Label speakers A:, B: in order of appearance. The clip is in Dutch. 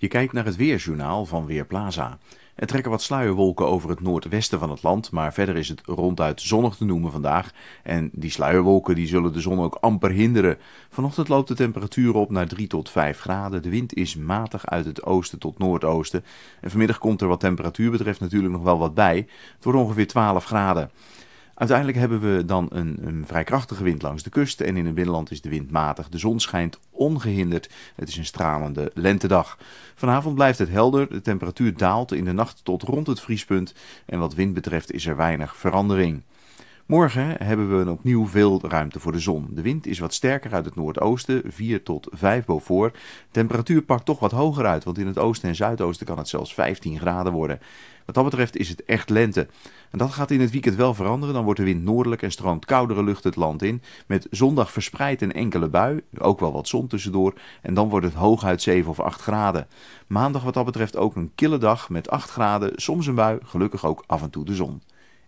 A: Je kijkt naar het weerjournaal van Weerplaza. Er trekken wat sluierwolken over het noordwesten van het land, maar verder is het ronduit zonnig te noemen vandaag. En die sluierwolken die zullen de zon ook amper hinderen. Vanochtend loopt de temperatuur op naar 3 tot 5 graden. De wind is matig uit het oosten tot noordoosten. En vanmiddag komt er wat temperatuur betreft natuurlijk nog wel wat bij. Het wordt ongeveer 12 graden. Uiteindelijk hebben we dan een, een, vrij krachtige wind langs de kust. En in het binnenland is de wind matig. De zon schijnt ongehinderd. Het is een stralende lentedag. Vanavond blijft het helder. De temperatuur daalt in de nacht tot rond het vriespunt. En wat wind betreft is er weinig verandering. Morgen hebben we opnieuw veel ruimte voor de zon. De wind is wat sterker uit het noordoosten, 4 tot 5 boven. Temperatuur pakt toch wat hoger uit, want in het oosten en zuidoosten kan het zelfs 15 graden worden. Wat dat betreft is het echt lente. En dat gaat in het weekend wel veranderen. Dan wordt de wind noordelijk en stroomt koudere lucht het land in. Met zondag verspreid een enkele bui, ook wel wat zon tussendoor. En dan wordt het hooguit 7 of 8 graden. Maandag wat dat betreft ook een kille dag met 8 graden, soms een bui, gelukkig ook af en toe de zon.